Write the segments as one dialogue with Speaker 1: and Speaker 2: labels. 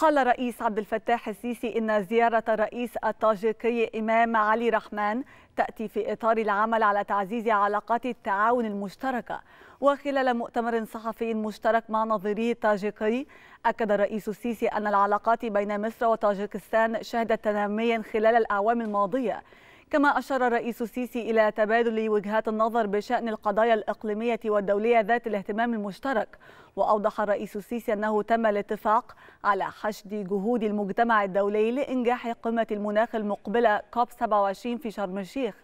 Speaker 1: قال رئيس عبد الفتاح السيسي إن زيارة الرئيس الطاجيكي إمام علي رحمن تأتي في إطار العمل على تعزيز علاقات التعاون المشتركة وخلال مؤتمر صحفي مشترك مع نظيره الطاجيكي أكد الرئيس السيسي أن العلاقات بين مصر وطاجيكستان شهدت تنميا خلال الأعوام الماضية كما أشار الرئيس السيسي إلى تبادل وجهات النظر بشأن القضايا الإقليمية والدولية ذات الاهتمام المشترك وأوضح الرئيس السيسي أنه تم الاتفاق على حشد جهود المجتمع الدولي لإنجاح قمة المناخ المقبلة كوب 27 في شرم الشيخ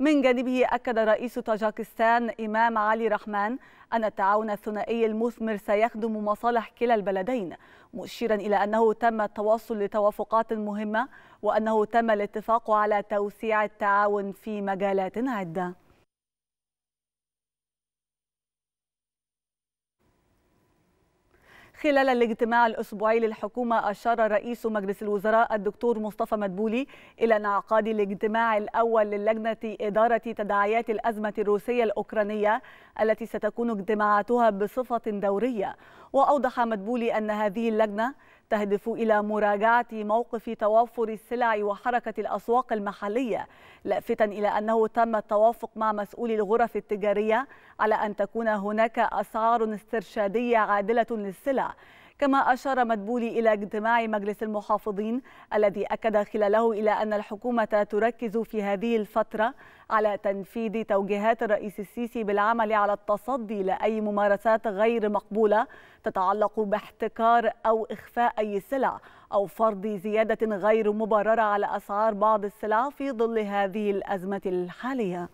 Speaker 1: من جانبه أكد رئيس طاجكستان إمام علي رحمن أن التعاون الثنائي المثمر سيخدم مصالح كلا البلدين مشيرا إلى أنه تم التوصل لتوافقات مهمة وأنه تم الاتفاق على توسيع التعاون في مجالات عدة خلال الاجتماع الأسبوعي للحكومة أشار رئيس مجلس الوزراء الدكتور مصطفى مدبولي إلى انعقاد الاجتماع الأول للجنة إدارة تداعيات الأزمة الروسية الأوكرانية التي ستكون اجتماعاتها بصفة دورية وأوضح مدبولي أن هذه اللجنة تهدف إلى مراجعة موقف توافر السلع وحركة الأسواق المحلية لافتا إلى أنه تم التوافق مع مسؤولي الغرف التجارية على أن تكون هناك أسعار استرشادية عادلة للسلع كما أشار مدبولي إلى اجتماع مجلس المحافظين الذي أكد خلاله إلى أن الحكومة تركز في هذه الفترة على تنفيذ توجيهات الرئيس السيسي بالعمل على التصدي لأي ممارسات غير مقبولة تتعلق باحتكار أو إخفاء أي سلع أو فرض زيادة غير مبررة على أسعار بعض السلع في ظل هذه الأزمة الحالية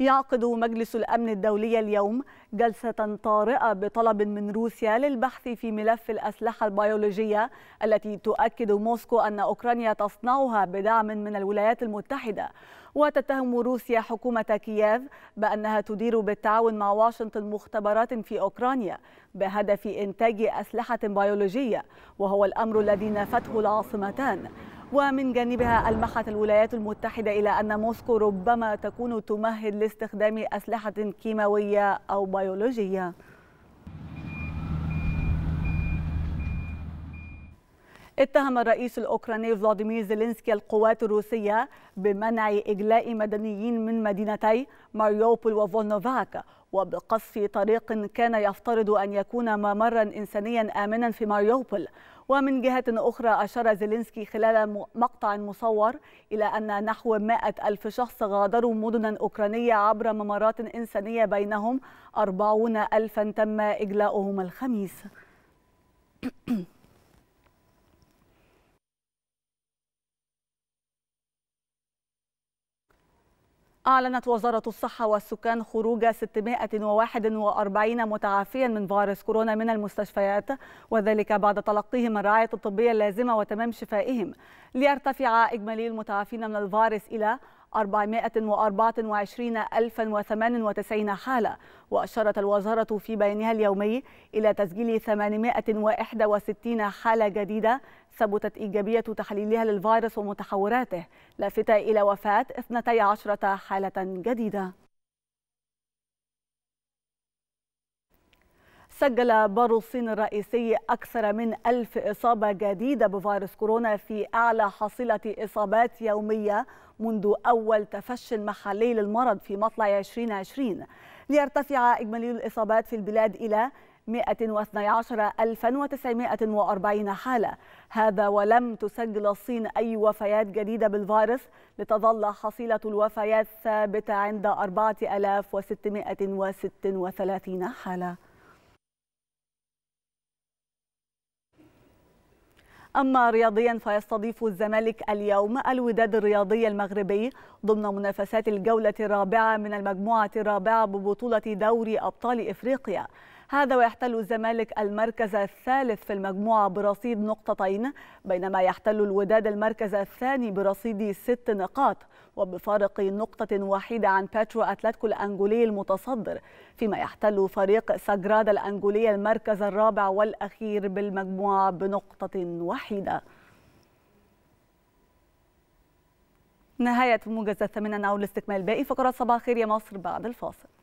Speaker 1: يعقد مجلس الأمن الدولي اليوم جلسة طارئة بطلب من روسيا للبحث في ملف الأسلحة البيولوجية التي تؤكد موسكو أن أوكرانيا تصنعها بدعم من الولايات المتحدة وتتهم روسيا حكومة كييف بأنها تدير بالتعاون مع واشنطن مختبرات في أوكرانيا بهدف إنتاج أسلحة بيولوجية وهو الأمر الذي نافته العاصمتان ومن جانبها ألمحت الولايات المتحدة إلى أن موسكو ربما تكون تمهد لاستخدام أسلحة كيماوية أو بيولوجية اتهم الرئيس الأوكراني فلاديمير زيلينسكي القوات الروسية بمنع إجلاء مدنيين من مدينتي ماريوبول وفولنوفاك وبقصف طريق كان يفترض أن يكون ممرا إنسانيا آمنا في ماريوبول ومن جهة أخرى أشار زيلينسكي خلال مقطع مصور إلى أن نحو مائة ألف شخص غادروا مدنا أوكرانية عبر ممرات إنسانية بينهم 40 ألفا تم إجلاؤهم الخميس أعلنت وزارة الصحة والسكان خروج 641 متعافيا من فيروس كورونا من المستشفيات وذلك بعد تلقيهم الرعاية الطبية اللازمة وتمام شفائهم ليرتفع إجمالي المتعافين من الفيروس إلى 424098 حالة وأشارت الوزارة في بيانها اليومي إلى تسجيل 861 حالة جديدة ثبتت إيجابية تحليلها للفيروس ومتحوراته لافتة إلى وفاة 12 حالة جديدة سجل بارو الصين الرئيسي أكثر من ألف إصابة جديدة بفيروس كورونا في أعلى حصيلة إصابات يومية منذ أول تفشي محلي للمرض في مطلع 2020 ليرتفع إجمالي الإصابات في البلاد إلى 112940 حالة هذا ولم تسجل الصين أي وفيات جديدة بالفيروس لتظل حصيلة الوفيات ثابتة عند 4636 حالة أما رياضيا فيستضيف الزمالك اليوم الوداد الرياضي المغربي ضمن منافسات الجولة الرابعة من المجموعة الرابعة ببطولة دوري أبطال إفريقيا هذا ويحتل الزمالك المركز الثالث في المجموعة برصيد نقطتين بينما يحتل الوداد المركز الثاني برصيد ست نقاط وبفارق نقطة واحدة عن باترو أتلتيكو الأنجولي المتصدر فيما يحتل فريق ساجرادا الأنجولي المركز الرابع والأخير بالمجموعة بنقطة واحدة نهاية موجز الثامنة نعود لاستكمال باقي فقرات صباح خير يا مصر بعد الفاصل